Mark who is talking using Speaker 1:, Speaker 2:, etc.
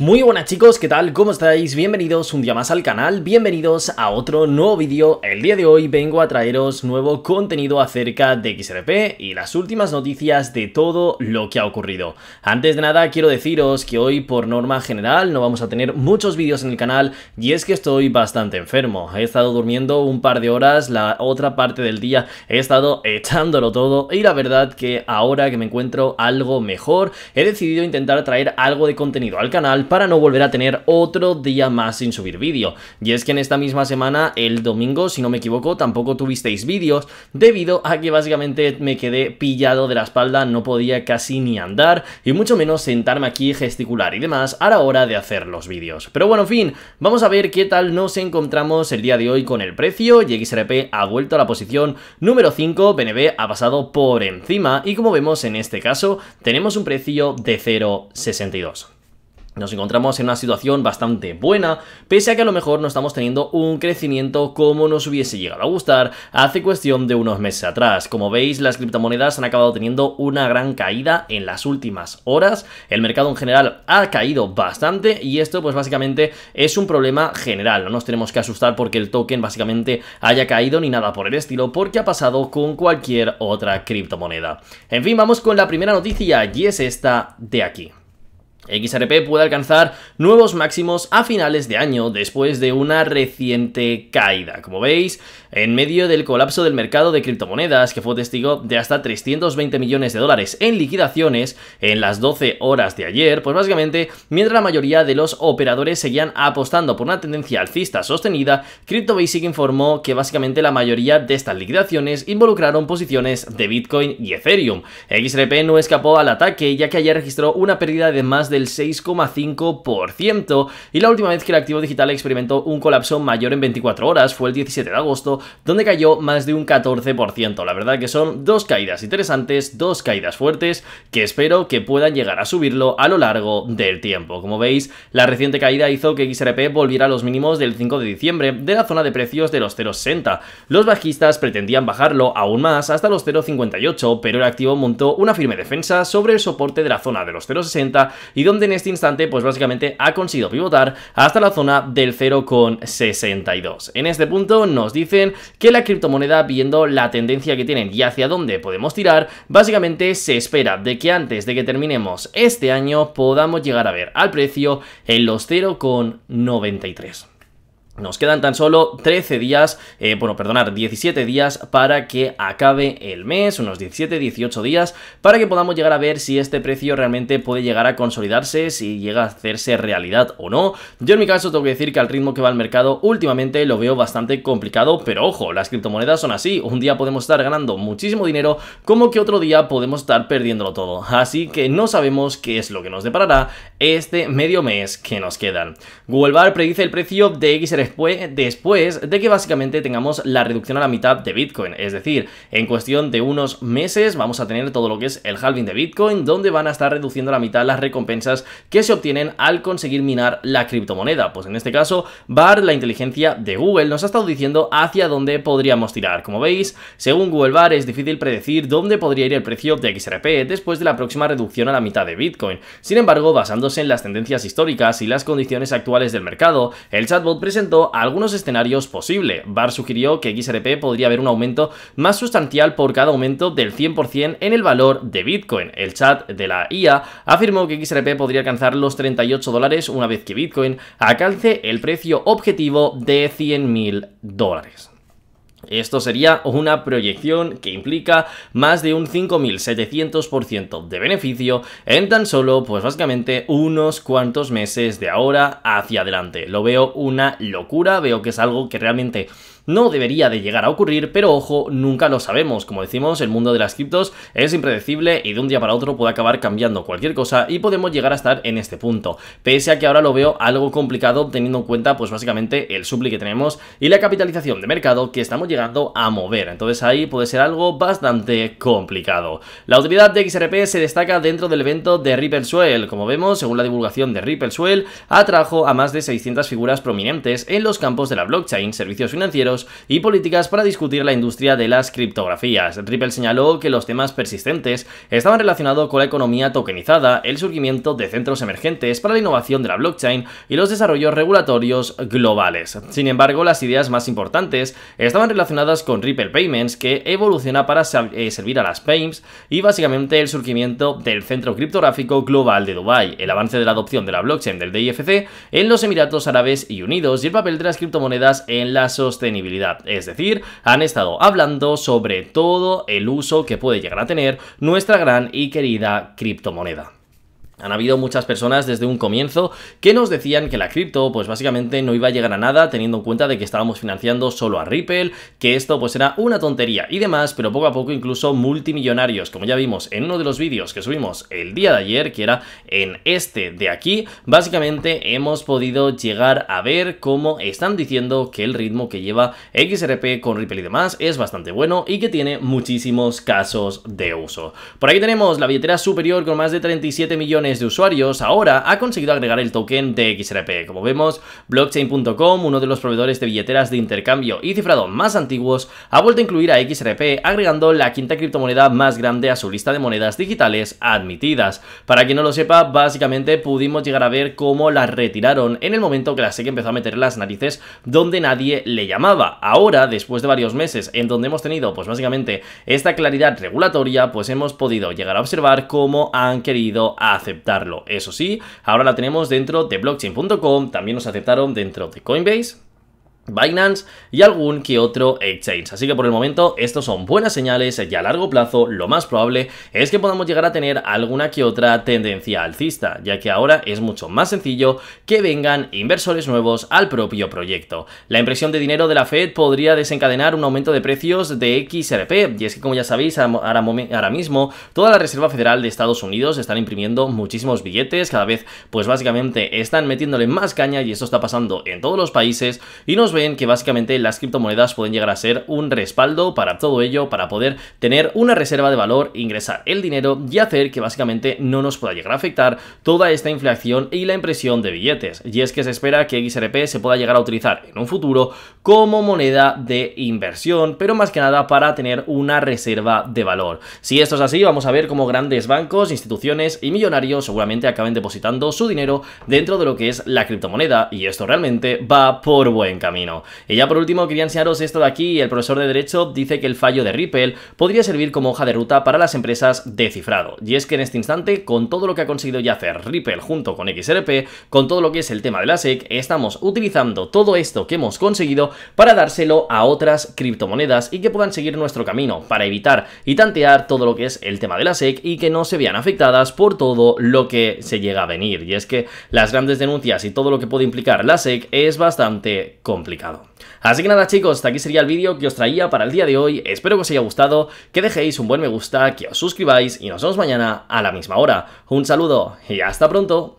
Speaker 1: Muy buenas chicos, ¿qué tal? ¿Cómo estáis? Bienvenidos un día más al canal, bienvenidos a otro nuevo vídeo. El día de hoy vengo a traeros nuevo contenido acerca de XRP y las últimas noticias de todo lo que ha ocurrido. Antes de nada quiero deciros que hoy por norma general no vamos a tener muchos vídeos en el canal y es que estoy bastante enfermo. He estado durmiendo un par de horas, la otra parte del día he estado echándolo todo y la verdad que ahora que me encuentro algo mejor he decidido intentar traer algo de contenido al canal para no volver a tener otro día más sin subir vídeo. Y es que en esta misma semana, el domingo, si no me equivoco, tampoco tuvisteis vídeos debido a que básicamente me quedé pillado de la espalda, no podía casi ni andar y mucho menos sentarme aquí, gesticular y demás a la hora de hacer los vídeos. Pero bueno, en fin, vamos a ver qué tal nos encontramos el día de hoy con el precio. XRP ha vuelto a la posición número 5, BNB ha pasado por encima y como vemos en este caso tenemos un precio de 0.62. Nos encontramos en una situación bastante buena, pese a que a lo mejor no estamos teniendo un crecimiento como nos hubiese llegado a gustar hace cuestión de unos meses atrás. Como veis, las criptomonedas han acabado teniendo una gran caída en las últimas horas. El mercado en general ha caído bastante y esto pues básicamente es un problema general. No nos tenemos que asustar porque el token básicamente haya caído ni nada por el estilo porque ha pasado con cualquier otra criptomoneda. En fin, vamos con la primera noticia y es esta de aquí. XRP puede alcanzar nuevos máximos a finales de año después de una reciente caída. Como veis, en medio del colapso del mercado de criptomonedas que fue testigo de hasta 320 millones de dólares en liquidaciones en las 12 horas de ayer, pues básicamente mientras la mayoría de los operadores seguían apostando por una tendencia alcista sostenida, CryptoBasic informó que básicamente la mayoría de estas liquidaciones involucraron posiciones de Bitcoin y Ethereum. XRP no escapó al ataque ya que ayer registró una pérdida de más de 6,5%. Y la última vez que el activo digital experimentó un colapso mayor en 24 horas fue el 17 de agosto, donde cayó más de un 14%. La verdad que son dos caídas interesantes, dos caídas fuertes, que espero que puedan llegar a subirlo a lo largo del tiempo. Como veis, la reciente caída hizo que XRP volviera a los mínimos del 5 de diciembre de la zona de precios de los 0,60. Los bajistas pretendían bajarlo aún más hasta los 0,58, pero el activo montó una firme defensa sobre el soporte de la zona de los 0,60 y donde en este instante pues básicamente ha conseguido pivotar hasta la zona del 0,62. En este punto nos dicen que la criptomoneda viendo la tendencia que tienen y hacia dónde podemos tirar, básicamente se espera de que antes de que terminemos este año podamos llegar a ver al precio en los 0,93. Nos quedan tan solo 13 días, eh, bueno, perdonar, 17 días para que acabe el mes, unos 17, 18 días, para que podamos llegar a ver si este precio realmente puede llegar a consolidarse, si llega a hacerse realidad o no. Yo en mi caso tengo que decir que al ritmo que va el mercado últimamente lo veo bastante complicado, pero ojo, las criptomonedas son así, un día podemos estar ganando muchísimo dinero, como que otro día podemos estar perdiéndolo todo, así que no sabemos qué es lo que nos deparará este medio mes que nos quedan. Google Bar predice el precio de XRG después, después de que básicamente tengamos la reducción a la mitad de Bitcoin. Es decir, en cuestión de unos meses vamos a tener todo lo que es el halving de Bitcoin, donde van a estar reduciendo a la mitad las recompensas que se obtienen al conseguir minar la criptomoneda. Pues en este caso, bar, la inteligencia de Google, nos ha estado diciendo hacia dónde podríamos tirar. Como veis, según Google Bar es difícil predecir dónde podría ir el precio de XRP después de la próxima reducción a la mitad de Bitcoin. Sin embargo, basándose en las tendencias históricas y las condiciones actuales del mercado, el chatbot presentó algunos escenarios posibles. Barr sugirió que XRP podría haber un aumento más sustancial por cada aumento del 100% en el valor de Bitcoin. El chat de la IA afirmó que XRP podría alcanzar los 38 dólares una vez que Bitcoin alcance el precio objetivo de 100.000 dólares. Esto sería una proyección que implica más de un 5.700% de beneficio en tan solo, pues básicamente, unos cuantos meses de ahora hacia adelante. Lo veo una locura, veo que es algo que realmente no debería de llegar a ocurrir, pero ojo, nunca lo sabemos. Como decimos, el mundo de las criptos es impredecible y de un día para otro puede acabar cambiando cualquier cosa y podemos llegar a estar en este punto. Pese a que ahora lo veo algo complicado teniendo en cuenta pues básicamente el supli que tenemos y la capitalización de mercado que estamos llegando a mover. Entonces ahí puede ser algo bastante complicado. La utilidad de XRP se destaca dentro del evento de Ripple Swell. Como vemos, según la divulgación de Ripple Swell, atrajo a más de 600 figuras prominentes en los campos de la blockchain, servicios financieros y políticas para discutir la industria de las criptografías. Ripple señaló que los temas persistentes estaban relacionados con la economía tokenizada, el surgimiento de centros emergentes para la innovación de la blockchain y los desarrollos regulatorios globales. Sin embargo, las ideas más importantes estaban relacionadas con Ripple Payments, que evoluciona para eh, servir a las Payments y básicamente el surgimiento del centro criptográfico global de Dubai, el avance de la adopción de la blockchain del DIFC en los Emiratos Árabes y Unidos y el papel de las criptomonedas en la sostenibilidad. Es decir, han estado hablando sobre todo el uso que puede llegar a tener nuestra gran y querida criptomoneda. Han habido muchas personas desde un comienzo que nos decían que la cripto pues básicamente no iba a llegar a nada teniendo en cuenta de que estábamos financiando solo a Ripple, que esto pues era una tontería y demás, pero poco a poco incluso multimillonarios, como ya vimos en uno de los vídeos que subimos el día de ayer, que era en este de aquí, básicamente hemos podido llegar a ver cómo están diciendo que el ritmo que lleva XRP con Ripple y demás es bastante bueno y que tiene muchísimos casos de uso. Por aquí tenemos la billetera superior con más de 37 millones de usuarios, ahora ha conseguido agregar el token de XRP. Como vemos, blockchain.com, uno de los proveedores de billeteras de intercambio y cifrado más antiguos, ha vuelto a incluir a XRP agregando la quinta criptomoneda más grande a su lista de monedas digitales admitidas. Para quien no lo sepa, básicamente pudimos llegar a ver cómo la retiraron en el momento que la SEC empezó a meter las narices donde nadie le llamaba. Ahora, después de varios meses en donde hemos tenido pues básicamente esta claridad regulatoria, pues hemos podido llegar a observar cómo han querido aceptar eso sí, ahora la tenemos dentro de blockchain.com, también nos aceptaron dentro de Coinbase Binance y algún que otro exchange. Así que por el momento estos son buenas señales y a largo plazo lo más probable es que podamos llegar a tener alguna que otra tendencia alcista, ya que ahora es mucho más sencillo que vengan inversores nuevos al propio proyecto. La impresión de dinero de la Fed podría desencadenar un aumento de precios de XRP y es que como ya sabéis ahora, mismo toda la Reserva Federal de Estados Unidos están imprimiendo muchísimos billetes, cada vez pues básicamente están metiéndole más caña y esto está pasando en todos los países y nos que básicamente las criptomonedas pueden llegar a ser un respaldo para todo ello, para poder tener una reserva de valor, ingresar el dinero y hacer que básicamente no nos pueda llegar a afectar toda esta inflación y la impresión de billetes. Y es que se espera que XRP se pueda llegar a utilizar en un futuro como moneda de inversión, pero más que nada para tener una reserva de valor. Si esto es así, vamos a ver cómo grandes bancos, instituciones y millonarios seguramente acaben depositando su dinero dentro de lo que es la criptomoneda y esto realmente va por buen camino. Y ya por último quería enseñaros esto de aquí, el profesor de Derecho dice que el fallo de Ripple podría servir como hoja de ruta para las empresas de cifrado. Y es que en este instante, con todo lo que ha conseguido ya hacer Ripple junto con XRP, con todo lo que es el tema de la SEC, estamos utilizando todo esto que hemos conseguido para dárselo a otras criptomonedas y que puedan seguir nuestro camino para evitar y tantear todo lo que es el tema de la SEC y que no se vean afectadas por todo lo que se llega a venir. Y es que las grandes denuncias y todo lo que puede implicar la SEC es bastante complicado. Así que nada chicos, hasta aquí sería el vídeo que os traía para el día de hoy, espero que os haya gustado, que dejéis un buen me gusta, que os suscribáis y nos vemos mañana a la misma hora. Un saludo y hasta pronto.